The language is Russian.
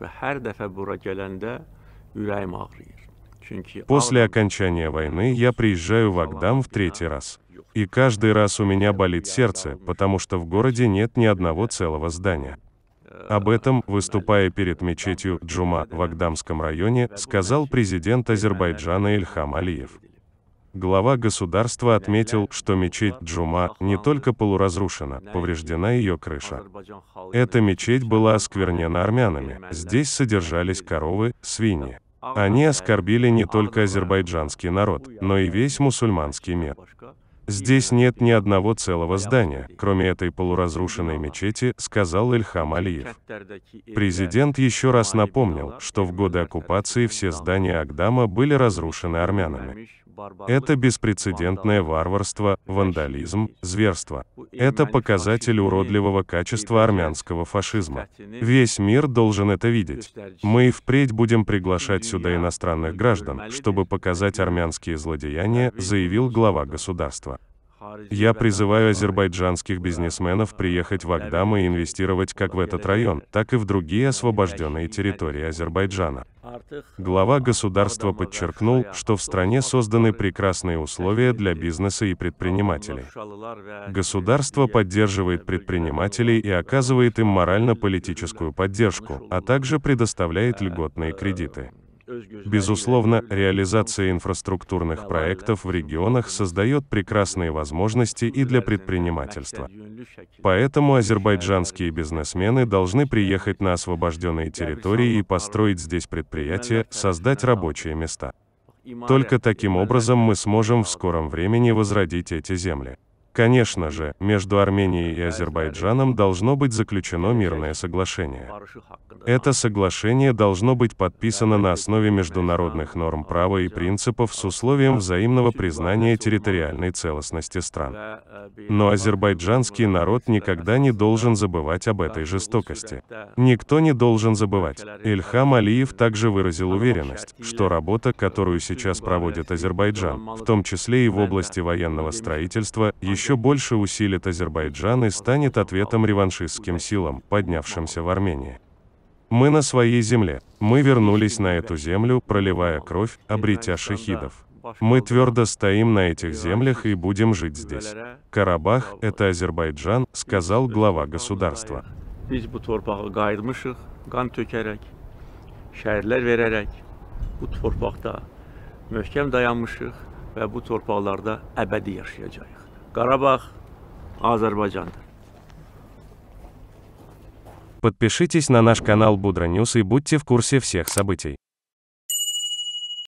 ve her defa bura gelende yüreğim ağrıyor. Çünkü После окончания войны я приезжаю в Агдам в третий раз. И каждый раз у меня болит сердце, потому что в городе нет ни одного целого здания. Об этом, выступая перед мечетью Джума в Агдамском районе, сказал президент Азербайджана Ильхам Алиев. Глава государства отметил, что мечеть Джума не только полуразрушена, повреждена ее крыша. Эта мечеть была осквернена армянами. Здесь содержались коровы, свиньи. Они оскорбили не только азербайджанский народ, но и весь мусульманский мир. Здесь нет ни одного целого здания, кроме этой полуразрушенной мечети, сказал Ильхам Алиев. Президент еще раз напомнил, что в годы оккупации все здания Агдама были разрушены армянами. Это беспрецедентное варварство, вандализм, зверство. Это показатель уродливого качества армянского фашизма. Весь мир должен это видеть. Мы и впредь будем приглашать сюда иностранных граждан, чтобы показать армянские злодеяния, заявил глава государства. Я призываю азербайджанских бизнесменов приехать в Агдам и инвестировать как в этот район, так и в другие освобожденные территории Азербайджана. Глава государства подчеркнул, что в стране созданы прекрасные условия для бизнеса и предпринимателей. Государство поддерживает предпринимателей и оказывает им морально-политическую поддержку, а также предоставляет льготные кредиты. Безусловно, реализация инфраструктурных проектов в регионах создает прекрасные возможности и для предпринимательства. Поэтому азербайджанские бизнесмены должны приехать на освобожденные территории и построить здесь предприятия, создать рабочие места. Только таким образом мы сможем в скором времени возродить эти земли. Конечно же, между Арменией и Азербайджаном должно быть заключено мирное соглашение. Это соглашение должно быть подписано на основе международных норм права и принципов с условием взаимного признания территориальной целостности стран. Но азербайджанский народ никогда не должен забывать об этой жестокости. Никто не должен забывать. Ильхам Алиев также выразил уверенность, что работа, которую сейчас проводит Азербайджан, в том числе и в области военного строительства, еще еще больше усилит Азербайджан и станет ответом реваншистским силам, поднявшимся в Армении. Мы на своей земле. Мы вернулись на эту землю, проливая кровь, обретя шахидов. Мы твердо стоим на этих землях и будем жить здесь. Карабах – это Азербайджан, сказал глава государства. Biz bu torpağı gayırmışıq, qan tökərək, şəhərlər verərək, bu torpaqda möhkəm dayanmışıq və bu torpaqlarda əbədi yaşayacağıq. Карабах, Азербайджан. Подпишитесь на наш канал Будра Ньюс и будьте в курсе всех событий.